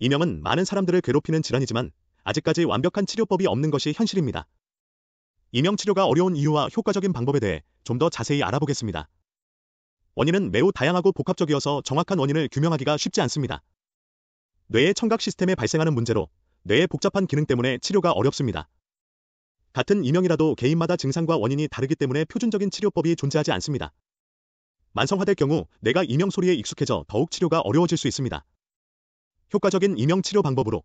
이명은 많은 사람들을 괴롭히는 질환이지만 아직까지 완벽한 치료법이 없는 것이 현실입니다. 이명 치료가 어려운 이유와 효과적인 방법에 대해 좀 더 자세히 알아보겠습니다. 원인은 매우 다양하고 복합적이어서 정확한 원인을 규명하기가 쉽지 않습니다. 뇌의 청각 시스템에 발생하는 문제로 뇌의 복잡한 기능 때문에 치료가 어렵습니다. 같은 이명이라도 개인마다 증상과 원인이 다르기 때문에 표준적인 치료법이 존재하지 않습니다. 만성화될 경우 내가 이명 소리에 익숙해져 더욱 치료가 어려워질 수 있습니다. 효과적인 이명 치료 방법으로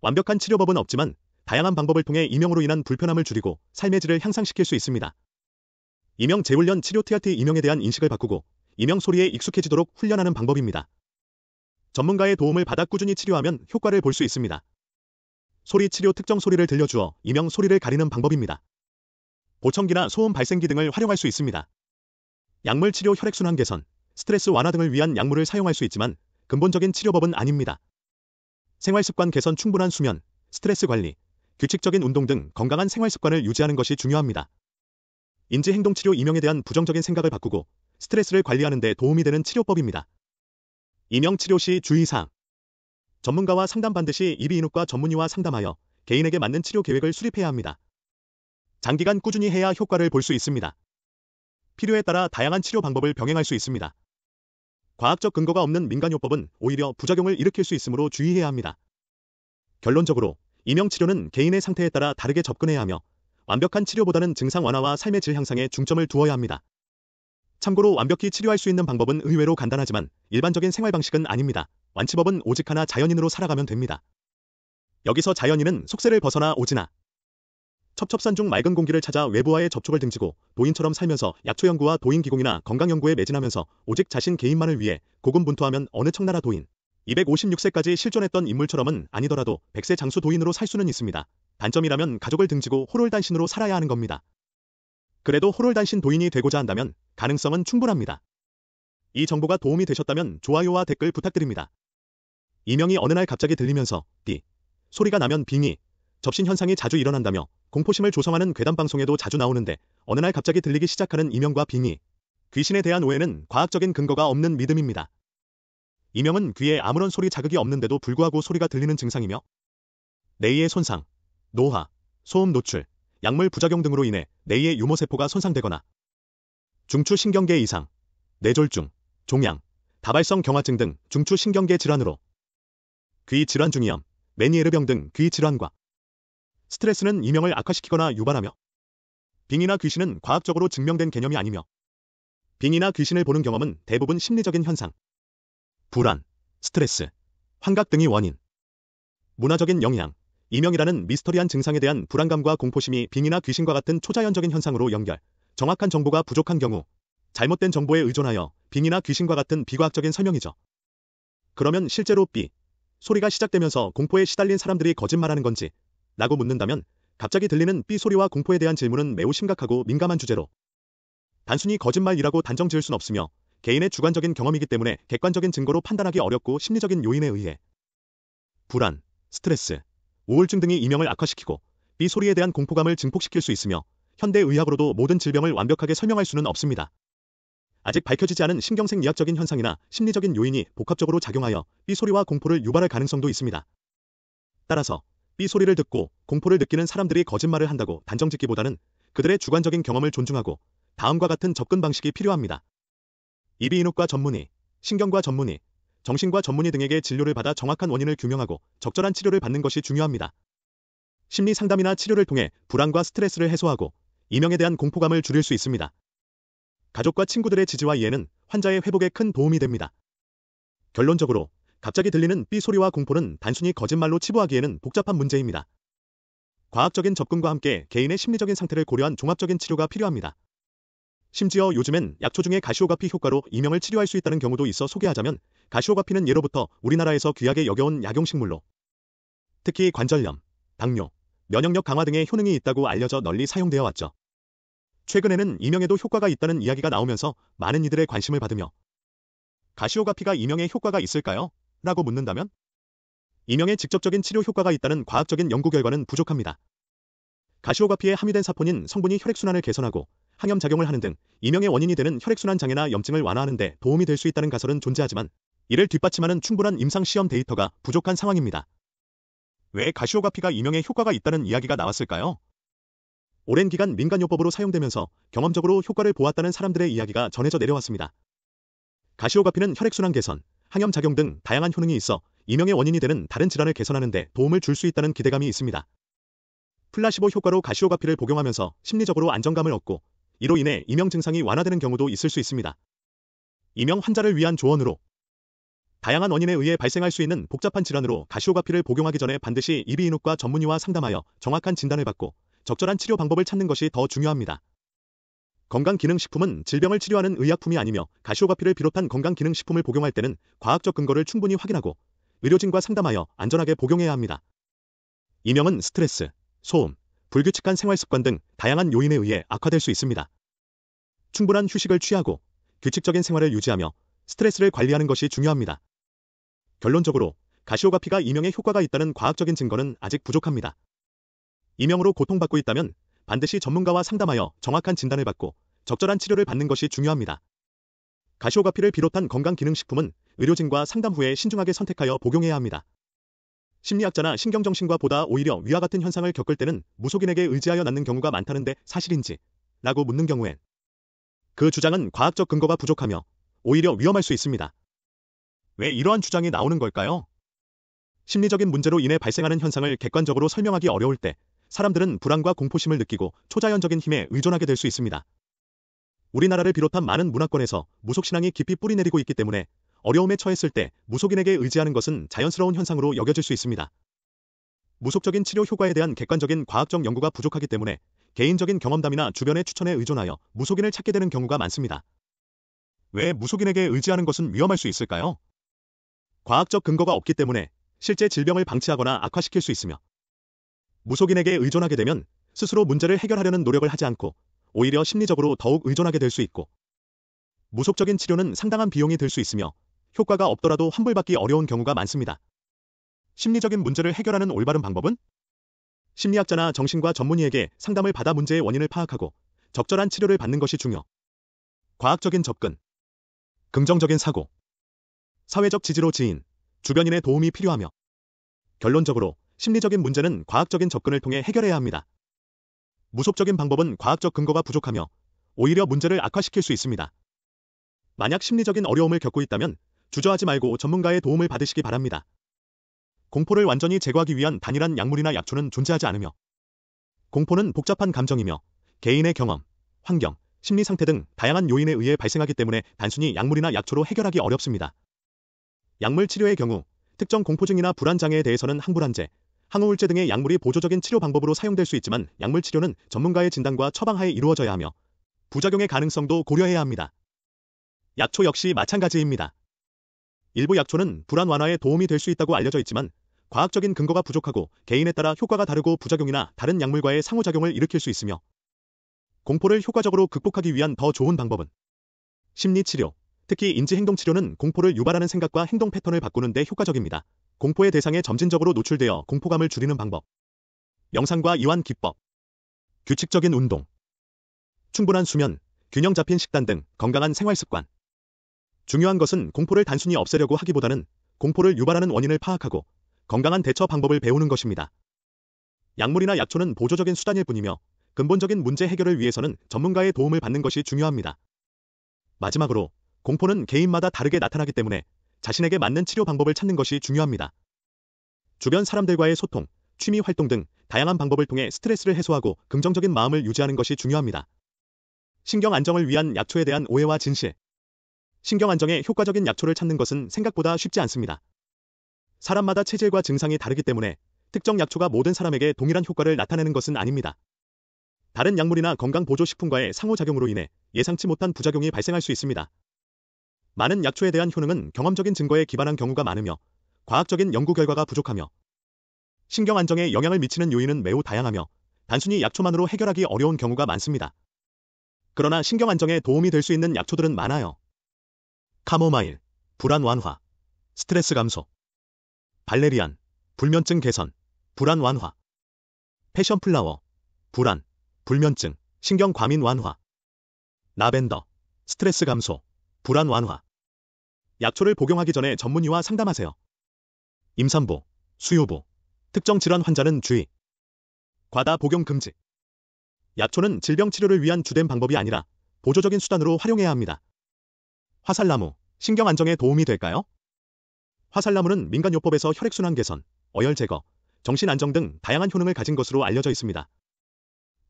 완벽한 치료법은 없지만 다양한 방법을 통해 이명으로 인한 불편함을 줄이고 삶의 질을 향상시킬 수 있습니다. 이명 재훈련 치료 TRT 이명에 대한 인식을 바꾸고 이명 소리에 익숙해지도록 훈련하는 방법입니다. 전문가의 도움을 받아 꾸준히 치료하면 효과를 볼 수 있습니다. 소리 치료 특정 소리를 들려주어 이명 소리를 가리는 방법입니다. 보청기나 소음 발생기 등을 활용할 수 있습니다. 약물 치료 혈액순환 개선, 스트레스 완화 등을 위한 약물을 사용할 수 있지만 근본적인 치료법은 아닙니다. 생활습관 개선 충분한 수면, 스트레스 관리, 규칙적인 운동 등 건강한 생활습관을 유지하는 것이 중요합니다. 인지행동치료 이명에 대한 부정적인 생각을 바꾸고 스트레스를 관리하는 데 도움이 되는 치료법입니다. 이명 치료 시 주의사항 전문가와 상담 반드시 이비인후과 전문의와 상담하여 개인에게 맞는 치료 계획을 수립해야 합니다. 장기간 꾸준히 해야 효과를 볼 수 있습니다. 필요에 따라 다양한 치료 방법을 병행할 수 있습니다. 과학적 근거가 없는 민간요법은 오히려 부작용을 일으킬 수 있으므로 주의해야 합니다. 결론적으로 이명치료는 개인의 상태에 따라 다르게 접근해야 하며 완벽한 치료보다는 증상 완화와 삶의 질 향상에 중점을 두어야 합니다. 참고로 완벽히 치료할 수 있는 방법은 의외로 간단하지만 일반적인 생활 방식은 아닙니다. 완치법은 오직 하나 자연인으로 살아가면 됩니다. 여기서 자연인은 속세를 벗어나 오지나 첩첩산중 맑은 공기를 찾아 외부와의 접촉을 등지고 도인처럼 살면서 약초 연구와 도인 기공이나 건강 연구에 매진하면서 오직 자신 개인만을 위해 고군분투하면 어느 청나라 도인 256세까지 실존했던 인물처럼은 아니더라도 100세 장수 도인으로 살 수는 있습니다. 단점이라면 가족을 등지고 호롤단신으로 살아야 하는 겁니다. 그래도 호롤단신 도인이 되고자 한다면 가능성은 충분합니다. 이 정보가 도움이 되셨다면 좋아요와 댓글 부탁드립니다. 이명이 어느 날 갑자기 들리면서 띠 소리가 나면 빙의 접신 현상이 자주 일어난다며 공포심을 조성하는 괴담 방송에도 자주 나오는데 어느 날 갑자기 들리기 시작하는 이명과 빙의. 귀신에 대한 오해는 과학적인 근거가 없는 믿음입니다. 이명은 귀에 아무런 소리 자극이 없는데도 불구하고 소리가 들리는 증상이며 뇌의 손상, 노화, 소음 노출, 약물 부작용 등으로 인해 뇌의 유모세포가 손상되거나 중추 신경계 이상, 뇌졸중, 종양, 다발성 경화증 등 중추 신경계 질환으로 귀 질환 중이염, 메니에르병 등 귀 질환과 스트레스는 이명을 악화시키거나 유발하며 빙이나 귀신은 과학적으로 증명된 개념이 아니며 빙이나 귀신을 보는 경험은 대부분 심리적인 현상, 불안, 스트레스, 환각 등이 원인, 문화적인 영향, 이명이라는 미스터리한 증상에 대한 불안감과 공포심이 빙이나 귀신과 같은 초자연적인 현상으로 연결, 정확한 정보가 부족한 경우 잘못된 정보에 의존하여 빙이나 귀신과 같은 비과학적인 설명이죠. 그러면 실제로 B 소리가 시작되면서 공포에 시달린 사람들이 거짓말하는 건지 라고 묻는다면 갑자기 들리는 삐 소리와 공포에 대한 질문은 매우 심각하고 민감한 주제로 단순히 거짓말이라고 단정 지을 순 없으며 개인의 주관적인 경험이기 때문에 객관적인 증거로 판단하기 어렵고 심리적인 요인에 의해 불안, 스트레스, 우울증 등이 이명을 악화시키고 삐 소리에 대한 공포감을 증폭시킬 수 있으며 현대의학으로도 모든 질병을 완벽하게 설명할 수는 없습니다. 아직 밝혀지지 않은 신경생 리학적인 현상이나 심리적인 요인이 복합적으로 작용하여 삐소리와 공포를 유발할 가능성도 있습니다. 따라서 삐 소리를 듣고 공포를 느끼는 사람들이 거짓말을 한다고 단정짓기보다는 그들의 주관적인 경험을 존중하고 다음과 같은 접근 방식이 필요합니다. 이비인후과 전문의, 신경과 전문의, 정신과 전문의 등에게 진료를 받아 정확한 원인을 규명하고 적절한 치료를 받는 것이 중요합니다. 심리 상담이나 치료를 통해 불안과 스트레스를 해소하고 이명에 대한 공포감을 줄일 수 있습니다. 가족과 친구들의 지지와 이해는 환자의 회복에 큰 도움이 됩니다. 결론적으로 갑자기 들리는 삐 소리와 공포는 단순히 거짓말로 치부하기에는 복잡한 문제입니다. 과학적인 접근과 함께 개인의 심리적인 상태를 고려한 종합적인 치료가 필요합니다. 심지어 요즘엔 약초 중에 가시오가피 효과로 이명을 치료할 수 있다는 경우도 있어 소개하자면 가시오가피는 예로부터 우리나라에서 귀하게 여겨온 약용식물로 특히 관절염, 당뇨, 면역력 강화 등의 효능이 있다고 알려져 널리 사용되어 왔죠. 최근에는 이명에도 효과가 있다는 이야기가 나오면서 많은 이들의 관심을 받으며 가시오가피가 이명에 효과가 있을까요? 라고 묻는다면? 이명의 직접적인 치료 효과가 있다는 과학적인 연구 결과는 부족합니다. 가시오가피에 함유된 사포닌 성분이 혈액순환을 개선하고 항염 작용을 하는 등 이명의 원인이 되는 혈액순환 장애나 염증을 완화하는 데 도움이 될 수 있다는 가설은 존재하지만 이를 뒷받침하는 충분한 임상 시험 데이터가 부족한 상황입니다. 왜 가시오가피가 이명에 효과가 있다는 이야기가 나왔을까요? 오랜 기간 민간요법으로 사용되면서 경험적으로 효과를 보았다는 사람들의 이야기가 전해져 내려왔습니다. 가시오가피는 혈액순환 개선, 항염 작용 등 다양한 효능이 있어 이명의 원인이 되는 다른 질환을 개선하는 데 도움을 줄 수 있다는 기대감이 있습니다. 플라시보 효과로 가시오가피를 복용하면서 심리적으로 안정감을 얻고 이로 인해 이명 증상이 완화되는 경우도 있을 수 있습니다. 이명 환자를 위한 조언으로 다양한 원인에 의해 발생할 수 있는 복잡한 질환으로 가시오가피를 복용하기 전에 반드시 이비인후과 전문의와 상담하여 정확한 진단을 받고 적절한 치료 방법을 찾는 것이 더 중요합니다. 건강기능식품은 질병을 치료하는 의약품이 아니며 가시오과피를 비롯한 건강기능식품을 복용할 때는 과학적 근거를 충분히 확인하고 의료진과 상담하여 안전하게 복용해야 합니다. 이명은 스트레스, 소음, 불규칙한 생활습관 등 다양한 요인에 의해 악화될 수 있습니다. 충분한 휴식을 취하고 규칙적인 생활을 유지하며 스트레스를 관리하는 것이 중요합니다. 결론적으로 가시오가피가 이명에 효과가 있다는 과학적인 증거는 아직 부족합니다. 이명으로 고통받고 있다면 반드시 전문가와 상담하여 정확한 진단을 받고 적절한 치료를 받는 것이 중요합니다. 가시오가피를 비롯한 건강기능식품은 의료진과 상담 후에 신중하게 선택하여 복용해야 합니다. 심리학자나 신경정신과 보다 오히려 위와 같은 현상을 겪을 때는 무속인에게 의지하여 낳는 경우가 많다는데 사실인지 라고 묻는 경우엔 그 주장은 과학적 근거가 부족하며 오히려 위험할 수 있습니다. 왜 이러한 주장이 나오는 걸까요? 심리적인 문제로 인해 발생하는 현상을 객관적으로 설명하기 어려울 때 사람들은 불안과 공포심을 느끼고 초자연적인 힘에 의존하게 될 수 있습니다. 우리나라를 비롯한 많은 문화권에서 무속신앙이 깊이 뿌리내리고 있기 때문에 어려움에 처했을 때 무속인에게 의지하는 것은 자연스러운 현상으로 여겨질 수 있습니다. 무속적인 치료 효과에 대한 객관적인 과학적 연구가 부족하기 때문에 개인적인 경험담이나 주변의 추천에 의존하여 무속인을 찾게 되는 경우가 많습니다. 왜 무속인에게 의지하는 것은 위험할 수 있을까요? 과학적 근거가 없기 때문에 실제 질병을 방치하거나 악화시킬 수 있으며 무속인에게 의존하게 되면 스스로 문제를 해결하려는 노력을 하지 않고 오히려 심리적으로 더욱 의존하게 될 수 있고 무속적인 치료는 상당한 비용이 들 수 있으며 효과가 없더라도 환불받기 어려운 경우가 많습니다. 심리적인 문제를 해결하는 올바른 방법은 심리학자나 정신과 전문의에게 상담을 받아 문제의 원인을 파악하고 적절한 치료를 받는 것이 중요. 과학적인 접근, 긍정적인 사고, 사회적 지지로 지인, 주변인의 도움이 필요하며 결론적으로 심리적인 문제는 과학적인 접근을 통해 해결해야 합니다. 무속적인 방법은 과학적 근거가 부족하며 오히려 문제를 악화시킬 수 있습니다. 만약 심리적인 어려움을 겪고 있다면 주저하지 말고 전문가의 도움을 받으시기 바랍니다. 공포를 완전히 제거하기 위한 단일한 약물이나 약초는 존재하지 않으며 공포는 복잡한 감정이며 개인의 경험, 환경, 심리 상태 등 다양한 요인에 의해 발생하기 때문에 단순히 약물이나 약초로 해결하기 어렵습니다. 약물 치료의 경우 특정 공포증이나 불안장애에 대해서는 항불안제, 항우울제 등의 약물이 보조적인 치료 방법으로 사용될 수 있지만 약물 치료는 전문가의 진단과 처방하에 이루어져야 하며 부작용의 가능성도 고려해야 합니다. 약초 역시 마찬가지입니다. 일부 약초는 불안 완화에 도움이 될 수 있다고 알려져 있지만 과학적인 근거가 부족하고 개인에 따라 효과가 다르고 부작용이나 다른 약물과의 상호작용을 일으킬 수 있으며 공포를 효과적으로 극복하기 위한 더 좋은 방법은 심리치료, 특히 인지행동치료는 공포를 유발하는 생각과 행동 패턴을 바꾸는 데 효과적입니다. 공포의 대상에 점진적으로 노출되어 공포감을 줄이는 방법. 영상과 이완 기법. 규칙적인 운동. 충분한 수면, 균형 잡힌 식단 등 건강한 생활 습관. 중요한 것은 공포를 단순히 없애려고 하기보다는 공포를 유발하는 원인을 파악하고 건강한 대처 방법을 배우는 것입니다. 약물이나 약초는 보조적인 수단일 뿐이며 근본적인 문제 해결을 위해서는 전문가의 도움을 받는 것이 중요합니다. 마지막으로 공포는 개인마다 다르게 나타나기 때문에 자신에게 맞는 치료 방법을 찾는 것이 중요합니다. 주변 사람들과의 소통, 취미 활동 등 다양한 방법을 통해 스트레스를 해소하고 긍정적인 마음을 유지하는 것이 중요합니다. 신경 안정을 위한 약초에 대한 오해와 진실 신경 안정에 효과적인 약초를 찾는 것은 생각보다 쉽지 않습니다. 사람마다 체질과 증상이 다르기 때문에 특정 약초가 모든 사람에게 동일한 효과를 나타내는 것은 아닙니다. 다른 약물이나 건강보조식품과의 상호작용으로 인해 예상치 못한 부작용이 발생할 수 있습니다. 많은 약초에 대한 효능은 경험적인 증거에 기반한 경우가 많으며 과학적인 연구 결과가 부족하며 신경 안정에 영향을 미치는 요인은 매우 다양하며 단순히 약초만으로 해결하기 어려운 경우가 많습니다. 그러나 신경 안정에 도움이 될 수 있는 약초들은 많아요. 카모마일, 불안 완화, 스트레스 감소, 발레리안, 불면증 개선, 불안 완화, 패션 플라워, 불안, 불면증, 신경 과민 완화, 라벤더, 스트레스 감소, 불안 완화. 약초를 복용하기 전에 전문의와 상담하세요. 임산부, 수유부, 특정 질환 환자는 주의. 과다 복용 금지. 약초는 질병 치료를 위한 주된 방법이 아니라 보조적인 수단으로 활용해야 합니다. 화살나무, 신경 안정에 도움이 될까요? 화살나무는 민간요법에서 혈액순환 개선, 어혈 제거, 정신 안정 등 다양한 효능을 가진 것으로 알려져 있습니다.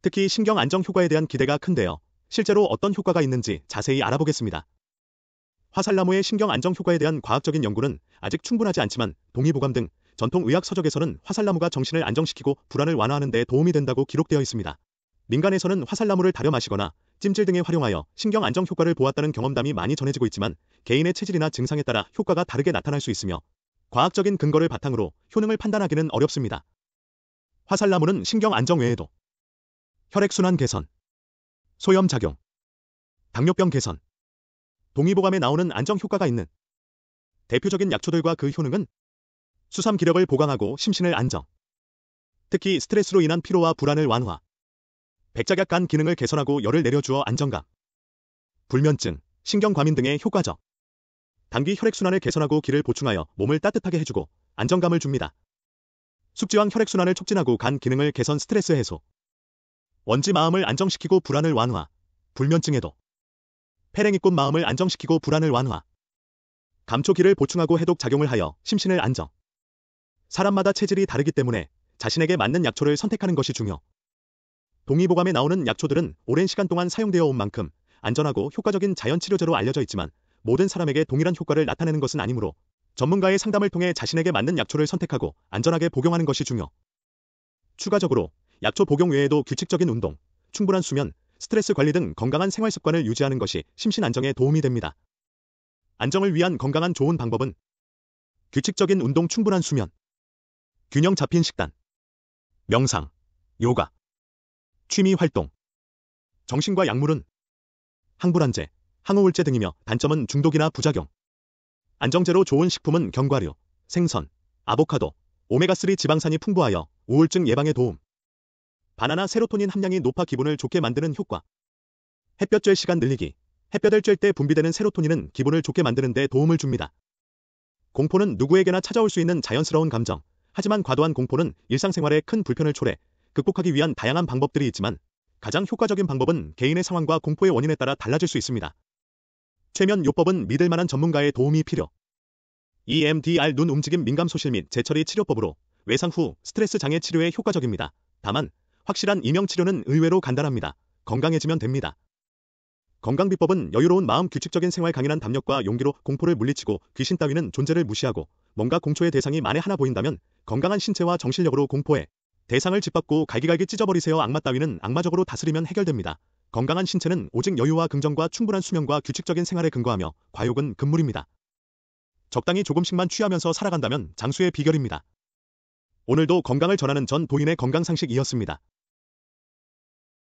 특히 신경 안정 효과에 대한 기대가 큰데요. 실제로 어떤 효과가 있는지 자세히 알아보겠습니다. 화살나무의 신경 안정 효과에 대한 과학적인 연구는 아직 충분하지 않지만 동의보감 등 전통 의학 서적에서는 화살나무가 정신을 안정시키고 불안을 완화하는 데 도움이 된다고 기록되어 있습니다. 민간에서는 화살나무를 다려 마시거나 찜질 등에 활용하여 신경 안정 효과를 보았다는 경험담이 많이 전해지고 있지만 개인의 체질이나 증상에 따라 효과가 다르게 나타날 수 있으며 과학적인 근거를 바탕으로 효능을 판단하기는 어렵습니다. 화살나무는 신경 안정 외에도 혈액순환 개선, 소염작용, 당뇨병 개선, 동의보감에 나오는 안정 효과가 있는 대표적인 약초들과 그 효능은 수삼 기력을 보강하고 심신을 안정, 특히 스트레스로 인한 피로와 불안을 완화, 백작약 간 기능을 개선하고 열을 내려주어 안정감, 불면증, 신경과민 등의 효과적, 단기 혈액순환을 개선하고 기를 보충하여 몸을 따뜻하게 해주고 안정감을 줍니다. 숙지왕 혈액순환을 촉진하고 간 기능을 개선 스트레스 해소, 원지 마음을 안정시키고 불안을 완화, 불면증에도 페랭이꾼 마음을 안정시키고 불안을 완화. 감초기를 보충하고 해독작용을 하여 심신을 안정. 사람마다 체질이 다르기 때문에 자신에게 맞는 약초를 선택하는 것이 중요. 동의보감에 나오는 약초들은 오랜 시간 동안 사용되어 온 만큼 안전하고 효과적인 자연치료제로 알려져 있지만 모든 사람에게 동일한 효과를 나타내는 것은 아니므로 전문가의 상담을 통해 자신에게 맞는 약초를 선택하고 안전하게 복용하는 것이 중요. 추가적으로 약초 복용 외에도 규칙적인 운동, 충분한 수면, 스트레스 관리 등 건강한 생활 습관을 유지하는 것이 심신 안정에 도움이 됩니다. 안정을 위한 건강한 좋은 방법은 규칙적인 운동 충분한 수면, 균형 잡힌 식단, 명상, 요가, 취미 활동, 정신과 약물은 항불안제, 항우울제 등이며 단점은 중독이나 부작용. 안정제로 좋은 식품은 견과류, 생선, 아보카도, 오메가3 지방산이 풍부하여 우울증 예방에 도움. 바나나 세로토닌 함량이 높아 기분을 좋게 만드는 효과. 햇볕 쬐 시간 늘리기. 햇볕을 쬐 때 분비되는 세로토닌은 기분을 좋게 만드는 데 도움을 줍니다. 공포는 누구에게나 찾아올 수 있는 자연스러운 감정. 하지만 과도한 공포는 일상생활에 큰 불편을 초래, 극복하기 위한 다양한 방법들이 있지만 가장 효과적인 방법은 개인의 상황과 공포의 원인에 따라 달라질 수 있습니다. 최면 요법은 믿을 만한 전문가의 도움이 필요. EMDR 눈 움직임 민감 소실 및 재처리 치료법으로 외상 후 스트레스 장애 치료에 효과적입니다. 다만 확실한 이명치료는 의외로 간단합니다. 건강해지면 됩니다. 건강비법은 여유로운 마음 규칙적인 생활 강인한 담력과 용기로 공포를 물리치고 귀신 따위는 존재를 무시하고 뭔가 공초의 대상이 만에 하나 보인다면 건강한 신체와 정신력으로 공포해 대상을 짓밟고 갈기갈기 찢어버리세요 악마 따위는 악마적으로 다스리면 해결됩니다. 건강한 신체는 오직 여유와 긍정과 충분한 수면과 규칙적인 생활에 근거하며 과욕은 금물입니다. 적당히 조금씩만 취하면서 살아간다면 장수의 비결입니다. 오늘도 건강을 전하는 전부인의 건강상식이었습니다.